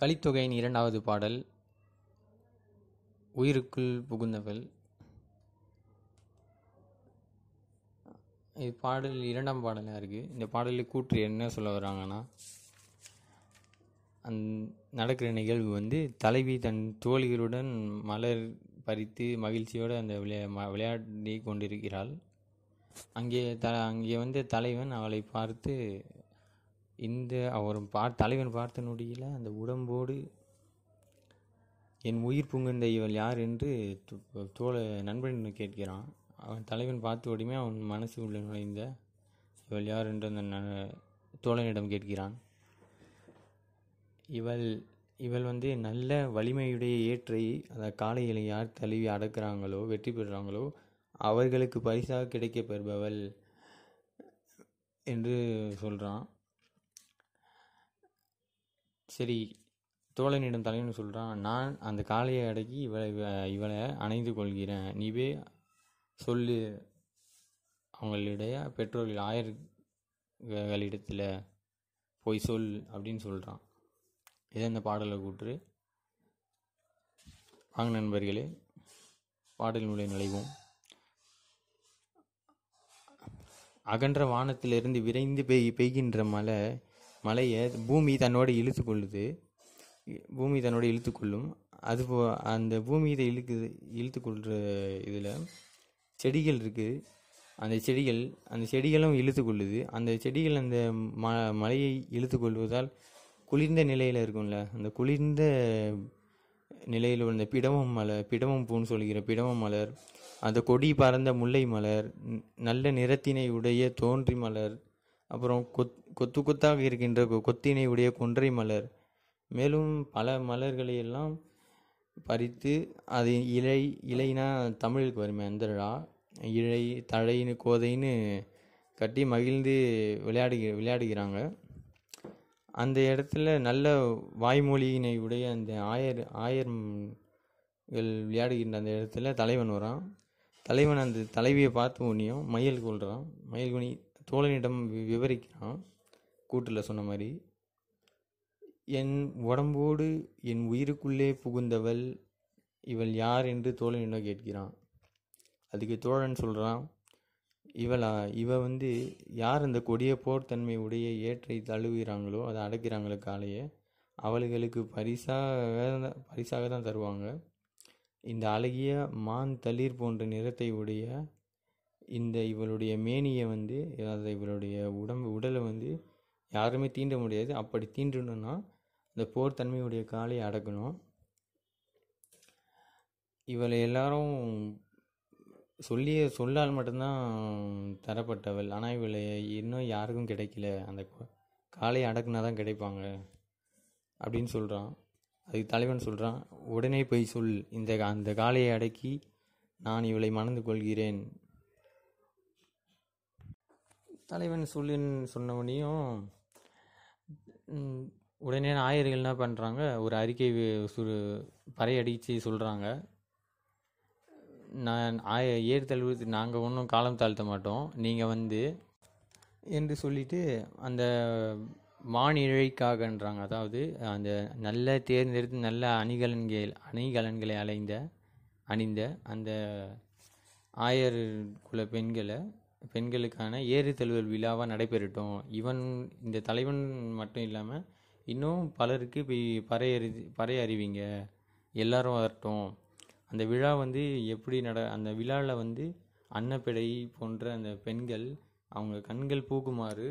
கலித்தொகையின் இரண்டாவது பாடல் உயிருக்குள் புகுந்தவள் இது பாடல் இரண்டாம் பாடலாக இருக்குது இந்த பாடலில் கூற்று என்ன சொல்ல வராங்கன்னா அந் நடக்கிற நிகழ்வு வந்து தலைவி தன் தோழிகளுடன் மலர் பறித்து மகிழ்ச்சியோடு அந்த விளையா விளையாடி கொண்டிருக்கிறாள் அங்கே த அங்கே வந்து தலைவன் அவளை பார்த்து இந்த அவர் பா தலைவன் பார்த்த நொடியில் அந்த உடம்போடு என் உயிர் புங்குந்த இவள் யார் என்று தோழ நண்பன் கேட்கிறான் அவன் தலைவன் பார்த்த உடனே அவன் மனசு உள்ள நுழைந்த இவள் யார் என்று அந்த தோழனிடம் கேட்கிறான் இவள் இவள் வந்து நல்ல வலிமையுடைய ஏற்றை அந்த காளைகளை யார் தழுவி அடக்கிறாங்களோ வெற்றி பெறுறாங்களோ அவர்களுக்கு பரிசாக கிடைக்கப் பெறுபவள் என்று சொல்கிறான் சரி தோழனிடம் தலைவன் சொல்கிறான் நான் அந்த காளையை அடக்கி இவளை இவளை அணைந்து கொள்கிறேன் நீவே சொல்லு அவங்களுடைய பெற்றோர்கள் ஆயர்களிடத்தில் போய் சொல் அப்படின்னு சொல்கிறான் இதை இந்த பாடலை கூற்று வாங்க நண்பர்களே பாடலினுடைய நுழைவோம் அகன்ற வானத்திலிருந்து விரைந்து பெய் பெய்கின்ற மழை மலையை பூமி தன்னோடு இழுத்து கொள்ளுது பூமி தன்னோடு இழுத்து கொள்ளும் போ அந்த பூமி இதை இழுக்குது இழுத்து கொள்கிற இதில் செடிகள் இருக்குது அந்த செடிகள் அந்த செடிகளும் இழுத்து கொள்ளுது அந்த செடிகள் அந்த ம மலையை இழுத்து கொள்வதால் குளிர்ந்த நிலையில் இருக்கும்ல அந்த குளிர்ந்த நிலையில் உள்ள பிடமம் மலர் பிடமம் பூன்னு சொல்கிற பிடமம் மலர் அந்த கொடி பறந்த முல்லை மலர் நல்ல நிறத்தினை உடைய தோன்றி மலர் அப்புறம் கொத் கொத்து கொத்தாக இருக்கின்ற கொத்தினை உடைய கொன்றை மலர் மேலும் பல மலர்களை எல்லாம் பறித்து அது இலை இலைனால் தமிழுக்கு வருமே அந்த இழை தழைன்னு கோதைன்னு கட்டி மகிழ்ந்து விளையாடு விளையாடுகிறாங்க அந்த இடத்துல நல்ல வாய்மொழியினை உடைய அந்த ஆயர் ஆயர் விளையாடுகின்ற அந்த இடத்துல தலைவன் வரான் தலைவன் அந்த தலைவியை பார்த்து உடனேயும் மயில் கொள்கிறான் மயில் குனி தோழனிடம் விவரிக்கிறான் கூட்டில் சொன்ன மாதிரி என் உடம்போடு என் உயிருக்குள்ளே புகுந்தவள் இவள் யார் என்று தோழனிடம் கேட்கிறான் அதுக்கு தோழன் சொல்கிறான் இவளா இவ வந்து யார் அந்த கொடிய போர்த்தன்மை உடைய ஏற்றை தழுவுகிறாங்களோ அதை அடைக்கிறாங்களோ காலையே அவளுகளுக்கு பரிசாக பரிசாக தான் தருவாங்க இந்த அழகிய மான் தளிர் போன்ற நிறத்தை உடைய இந்த இவளுடைய மேனியை வந்து அதாவது இவளுடைய உடம்பு உடலை வந்து யாருமே தீண்ட முடியாது அப்படி தீண்டணும்னா இந்த போர் தன்மையுடைய காலை அடக்கணும் இவளை எல்லாரும் சொல்லிய சொல்லால் மட்டும்தான் தரப்பட்டவள் ஆனால் இவளை இன்னும் யாருக்கும் கிடைக்கல அந்த காலை அடக்குனா தான் கிடைப்பாங்க அப்படின்னு சொல்கிறான் அதுக்கு தலைவன் சொல்கிறான் உடனே போய் சொல் இந்த அந்த காலையை அடக்கி நான் இவளை மணந்து கொள்கிறேன் தலைவன் சொல்லின் சொன்னவனையும் உடனே ஆயர்கள் என்ன பண்ணுறாங்க ஒரு அறிக்கை சுரு பறையடித்து சொல்கிறாங்க நான் ஆய ஏறு தழுவது நாங்கள் ஒன்றும் காலம் தாழ்த்த மாட்டோம் நீங்கள் வந்து என்று சொல்லிட்டு அந்த மானிழைக்காகன்றாங்க அதாவது அந்த நல்ல தேர்ந்தெடுத்து நல்ல அணிகலன்கள் அணிகலன்களை அலைந்த அணிந்த அந்த ஆயர் குல பெண்களை பெண்களுக்கான ஏறுதழுவல் விழாவாக நடைபெறட்டும் இவன் இந்த தலைவன் மட்டும் இல்லாமல் இன்னும் பலருக்கு போய் பறையறி பறை அறிவிங்க எல்லாரும் வரட்டும் அந்த விழா வந்து எப்படி நட அந்த விழாவில் வந்து அன்னப்பிடை போன்ற அந்த பெண்கள் அவங்க கண்கள் பூக்குமாறு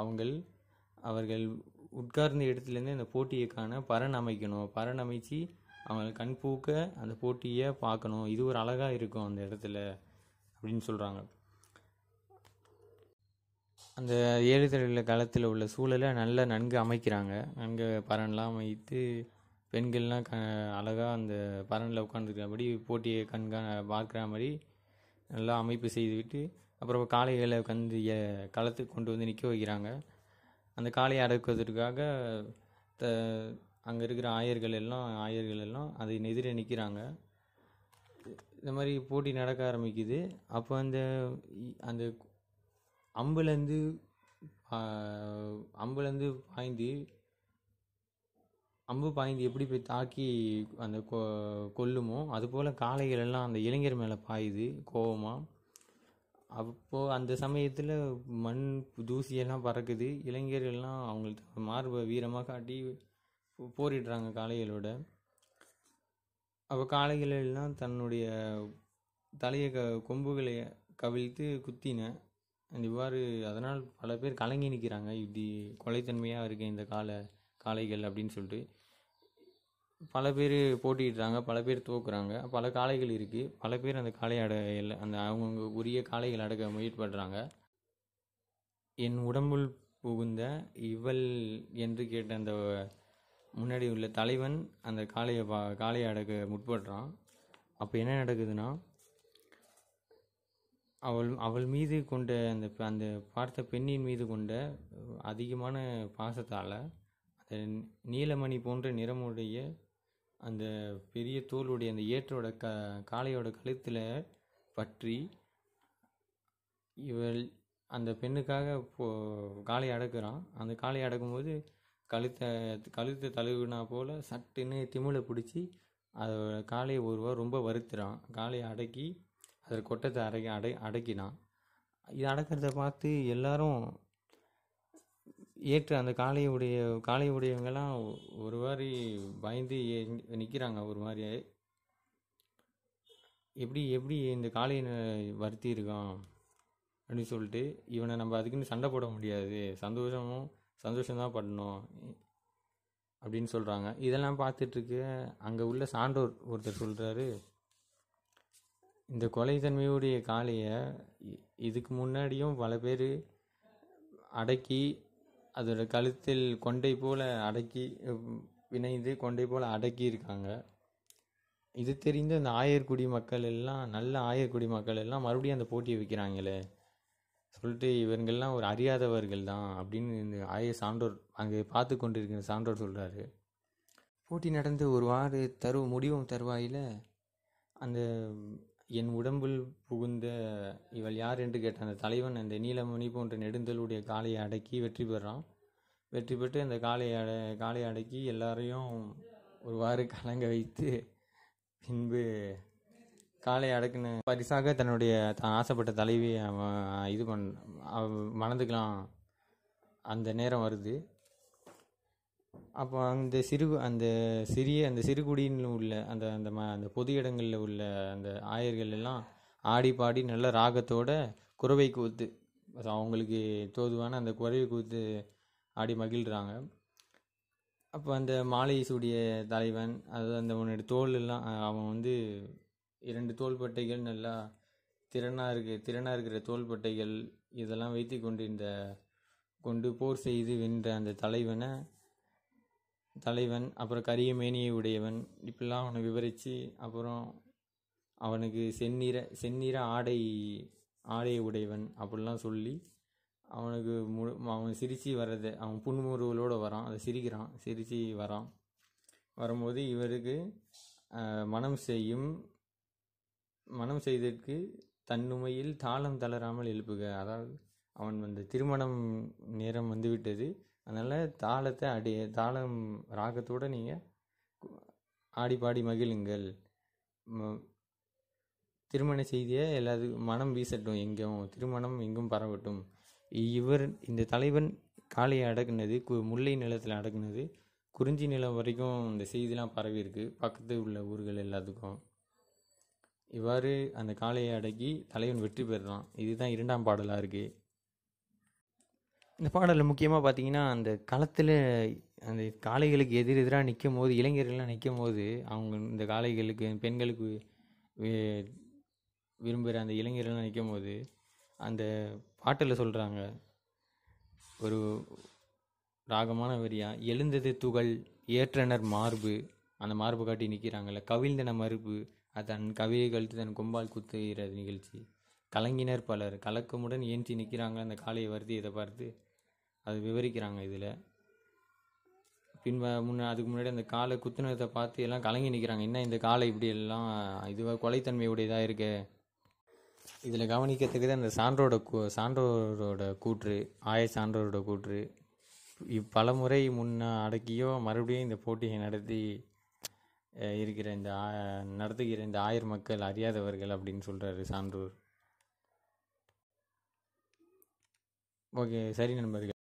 அவங்கள் அவர்கள் உட்கார்ந்த இடத்துலேருந்து அந்த போட்டியை காண பரன் அமைக்கணும் பரன் அமைச்சு அவங்க கண் பூக்க அந்த போட்டியை பார்க்கணும் இது ஒரு அழகாக இருக்கும் அந்த இடத்துல அப்படின்னு சொல்கிறாங்க அந்த ஏறுதழுள்ள காலத்தில் உள்ள சூழலை நல்லா நன்கு அமைக்கிறாங்க நன்கு பரன்லாம் அமைத்து பெண்கள்லாம் க அழகாக அந்த பரனில் உட்காந்துருக்கிறபடி போட்டியை கண்காண பார்க்குற மாதிரி நல்லா அமைப்பு செய்துவிட்டு அப்புறம் காளைகளை உட்காந்து களத்துக்கு கொண்டு வந்து நிற்க வைக்கிறாங்க அந்த காளையை அடக்குவதற்காக த அங்கே இருக்கிற ஆயர்கள் எல்லாம் ஆயர்கள் எல்லாம் அதை எதிரே நிற்கிறாங்க இந்த மாதிரி போட்டி நடக்க ஆரம்பிக்குது அப்போ அந்த அந்த அம்புலேருந்து அம்புலேருந்து பாய்ந்து அம்பு பாய்ந்து எப்படி போய் தாக்கி அந்த கொ கொல்லுமோ அதுபோல் காளைகள் எல்லாம் அந்த இளைஞர் மேலே பாயுது கோபமாக அப்போது அந்த சமயத்தில் மண் தூசியெல்லாம் பறக்குது இளைஞர்கள்லாம் அவங்கள்ட்ட மார்பை வீரமாக காட்டி போரிடுறாங்க காளைகளோட அப்போ காளைகள் எல்லாம் தன்னுடைய தலையை க கொம்புகளை கவிழ்த்து குத்தின இவ்வாறு அதனால் பல பேர் கலங்கி நிற்கிறாங்க இப்படி கொலைத்தன்மையாக இருக்க இந்த கால காளைகள் அப்படின்னு சொல்லிட்டு பல பேர் போட்டிடுறாங்க பல பேர் தோக்குறாங்க பல காளைகள் இருக்குது பல பேர் அந்த காளை அடையில் அந்த அவங்கவுங்க உரிய காளைகள் அடக்க முயற்சிப்படுறாங்க என் உடம்புள் புகுந்த இவள் என்று கேட்ட அந்த முன்னாடி உள்ள தலைவன் அந்த காளையை பா காளையை அடக்க முற்படுறான் அப்போ என்ன நடக்குதுன்னா அவள் அவள் மீது கொண்ட அந்த அந்த பார்த்த பெண்ணின் மீது கொண்ட அதிகமான பாசத்தால் அந்த நீலமணி போன்ற நிறமுடைய அந்த பெரிய தோளுடைய அந்த ஏற்றோட க காளையோட கழுத்தில் பற்றி இவள் அந்த பெண்ணுக்காக போ காளை அடக்குறான் அந்த காளை அடக்கும்போது கழுத்தை கழுத்தை தழுவினா போல் சட்டுன்னு திமுளை பிடிச்சி அதோட காளையை ஒருவா ரொம்ப வருத்துறான் காளையை அடக்கி அதில் கொட்டத்தை அடை அடை அடக்கினான் இது அடக்கிறத பார்த்து எல்லாரும் ஏற்று அந்த காளையுடைய காளையுடையவங்கெல்லாம் ஒரு மாதிரி பயந்து நிற்கிறாங்க ஒரு மாதிரியே எப்படி எப்படி இந்த காளையை வருத்தி இருக்கான் அப்படின்னு சொல்லிட்டு இவனை நம்ம அதுக்குன்னு சண்டை போட முடியாது சந்தோஷமும் சந்தோஷம்தான் பண்ணணும் அப்படின்னு சொல்கிறாங்க இதெல்லாம் பார்த்துட்ருக்கு அங்கே உள்ள சான்றோர் ஒருத்தர் சொல்கிறாரு இந்த கொலைத்தன்மையுடைய காளையை இதுக்கு முன்னாடியும் பல பேர் அடக்கி அதோட கழுத்தில் கொண்டை போல் அடக்கி இணைந்து கொண்டை போல் அடக்கியிருக்காங்க இது தெரிந்து அந்த ஆயர்குடி மக்கள் எல்லாம் நல்ல ஆயர்குடி மக்கள் எல்லாம் மறுபடியும் அந்த போட்டியை வைக்கிறாங்களே சொல்லிட்டு இவங்கள்லாம் ஒரு அறியாதவர்கள் தான் அப்படின்னு இந்த ஆய சான்றோர் அங்கே பார்த்து கொண்டிருக்கிற சான்றோர் சொல்கிறாரு போட்டி நடந்து ஒரு வார தரு முடிவும் தருவாயில் அந்த என் உடம்பில் புகுந்த இவள் யார் என்று கேட்ட அந்த தலைவன் அந்த நீலமணி போன்ற நெடுந்தலுடைய காளையை அடக்கி வெற்றி பெறான் வெற்றி பெற்று அந்த காளையை அட காளையை அடக்கி எல்லாரையும் ஒருவாறு கலங்க வைத்து பின்பு காளையை அடக்குன பரிசாக தன்னுடைய தான் ஆசைப்பட்ட தலைவியை அவன் இது பண் மணந்துக்கலாம் அந்த நேரம் வருது அப்போ அந்த சிறு அந்த சிறிய அந்த சிறுகுடியில் உள்ள அந்த அந்த ம அந்த பொது இடங்களில் உள்ள அந்த ஆயர்கள் எல்லாம் ஆடி பாடி நல்ல ராகத்தோட குறவை கூத்து அவங்களுக்கு தோதுவான அந்த குறவை கூத்து ஆடி மகிழ்கிறாங்க அப்போ அந்த மாலை சூடிய தலைவன் அது அந்த உன்னோட தோல் எல்லாம் அவன் வந்து இரண்டு தோள்பட்டைகள் நல்லா திறனாக இருக்கு திறனாக இருக்கிற தோள்பட்டைகள் இதெல்லாம் வைத்து கொண்டு இந்த கொண்டு போர் செய்து வென்ற அந்த தலைவனை தலைவன் அப்புறம் கரிய மேனியை உடையவன் இப்படிலாம் அவனை விவரித்து அப்புறம் அவனுக்கு செந்நிற செந்நிற ஆடை ஆடையை உடையவன் அப்படிலாம் சொல்லி அவனுக்கு முழு அவன் சிரித்து வர்றது அவன் புன்முறுவலோடு வரான் அதை சிரிக்கிறான் சிரித்து வரான் வரும்போது இவருக்கு மனம் செய்யும் மனம் செய்ததற்கு தன்னுமையில் தாளம் தளராமல் எழுப்புக அதாவது அவன் வந்து திருமணம் நேரம் வந்துவிட்டது அதனால் தாளத்தை அடி தாளம் ராகத்தோடு நீங்கள் ஆடி பாடி மகிழுங்கள் திருமண செய்தியை எல்லாத்துக்கும் மனம் வீசட்டும் எங்கேயும் திருமணம் எங்கும் பரவட்டும் இவர் இந்த தலைவன் காளையை அடக்குனது கு முல்லை நிலத்தில் அடக்குனது குறிஞ்சி நிலம் வரைக்கும் இந்த செய்திலாம் பரவி இருக்கு பக்கத்து உள்ள ஊர்கள் எல்லாத்துக்கும் இவ்வாறு அந்த காளையை அடக்கி தலைவன் வெற்றி பெறுறான் இதுதான் இரண்டாம் பாடலாக இருக்குது இந்த பாடலில் முக்கியமாக பார்த்தீங்கன்னா அந்த களத்தில் அந்த காளைகளுக்கு எதிர் எதிராக நிற்கும் போது இளைஞர்கள்லாம் நிற்கும் போது அவங்க இந்த காளைகளுக்கு பெண்களுக்கு விரும்புகிற அந்த இளைஞர்கள்லாம் நிற்கும் போது அந்த பாட்டில் சொல்கிறாங்க ஒரு ராகமான வரியா எழுந்தது துகள் ஏற்றனர் மார்பு அந்த மார்பு காட்டி நிற்கிறாங்கல்ல கவிழ்ந்தன மறுப்பு அதன் கவியை கழித்து தன் கொம்பால் குத்துகிற நிகழ்ச்சி கலங்கினர் பலர் கலக்கமுடன் ஏஞ்சி நிற்கிறாங்க அந்த காளையை வருத்தி இதை பார்த்து அது விவரிக்கிறாங்க இதில் பின்ப முன்ன அதுக்கு முன்னாடி அந்த காலை குத்துனதை பார்த்து எல்லாம் கலங்கி நிற்கிறாங்க என்ன இந்த காலை இப்படி எல்லாம் இதுவாக கொலைத்தன்மையுடையதாக இருக்கு இதில் கவனிக்கிறதுக்கு தான் இந்த சான்றோட கூ சான்றோரோட கூற்று ஆய சான்றோரோட கூற்று பல முறை முன்ன அடக்கியோ மறுபடியும் இந்த போட்டியை நடத்தி இருக்கிற இந்த நடத்துகிற இந்த ஆயர் மக்கள் அறியாதவர்கள் அப்படின்னு சொல்கிறாரு சான்றோர் ஓகே சரி நண்பர்கள்